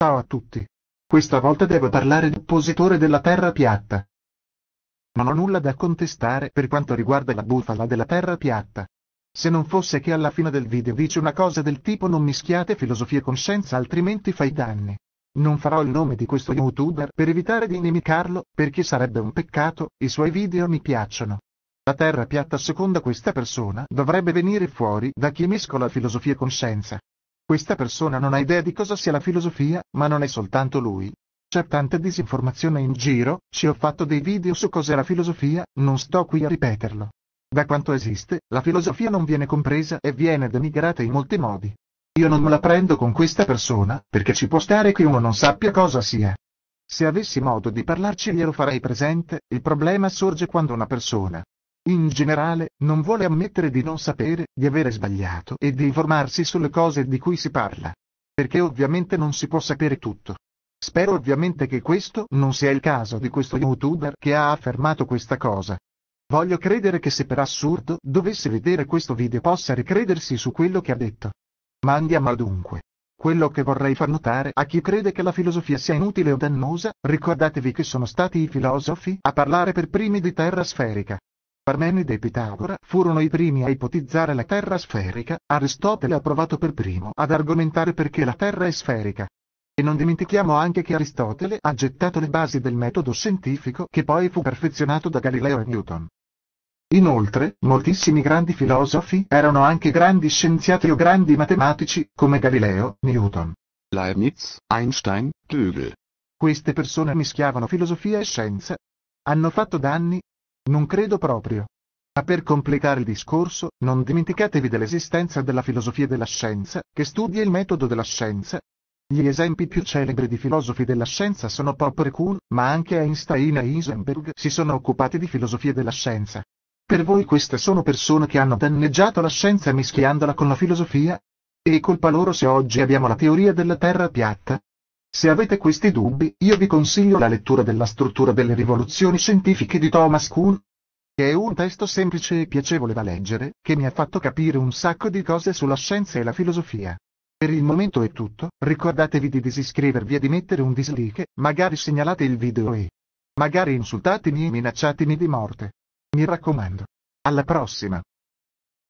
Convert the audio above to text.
Ciao a tutti. Questa volta devo parlare d'oppositore della terra piatta. Non ho nulla da contestare per quanto riguarda la bufala della terra piatta. Se non fosse che alla fine del video dice una cosa del tipo non mischiate filosofia con scienza altrimenti fai danni. Non farò il nome di questo youtuber per evitare di inimicarlo, perché sarebbe un peccato, i suoi video mi piacciono. La terra piatta secondo questa persona dovrebbe venire fuori da chi mescola filosofia con scienza. Questa persona non ha idea di cosa sia la filosofia, ma non è soltanto lui. C'è tanta disinformazione in giro, ci ho fatto dei video su cos'è la filosofia, non sto qui a ripeterlo. Da quanto esiste, la filosofia non viene compresa e viene denigrata in molti modi. Io non me la prendo con questa persona, perché ci può stare che uno non sappia cosa sia. Se avessi modo di parlarci glielo farei presente, il problema sorge quando una persona, in generale, non vuole ammettere di non sapere, di avere sbagliato e di informarsi sulle cose di cui si parla. Perché ovviamente non si può sapere tutto. Spero ovviamente che questo non sia il caso di questo youtuber che ha affermato questa cosa. Voglio credere che se per assurdo dovesse vedere questo video possa ricredersi su quello che ha detto. Ma andiamo dunque. Quello che vorrei far notare a chi crede che la filosofia sia inutile o dannosa, ricordatevi che sono stati i filosofi a parlare per primi di terra sferica. Parmenide e Pitagora furono i primi a ipotizzare la Terra sferica, Aristotele ha provato per primo ad argomentare perché la Terra è sferica. E non dimentichiamo anche che Aristotele ha gettato le basi del metodo scientifico che poi fu perfezionato da Galileo e Newton. Inoltre, moltissimi grandi filosofi erano anche grandi scienziati o grandi matematici, come Galileo, Newton, Leibniz, Einstein, Dögel. Queste persone mischiavano filosofia e scienza. Hanno fatto danni non credo proprio. Ma per completare il discorso, non dimenticatevi dell'esistenza della filosofia della scienza, che studia il metodo della scienza. Gli esempi più celebri di filosofi della scienza sono Popper e Kuhn, ma anche Einstein e Heisenberg si sono occupati di filosofia della scienza. Per voi queste sono persone che hanno danneggiato la scienza mischiandola con la filosofia? E colpa loro se oggi abbiamo la teoria della Terra piatta? Se avete questi dubbi, io vi consiglio la lettura della struttura delle rivoluzioni scientifiche di Thomas Kuhn, che è un testo semplice e piacevole da leggere, che mi ha fatto capire un sacco di cose sulla scienza e la filosofia. Per il momento è tutto, ricordatevi di disiscrivervi e di mettere un dislike, magari segnalate il video e magari insultatemi e minacciatemi di morte. Mi raccomando. Alla prossima.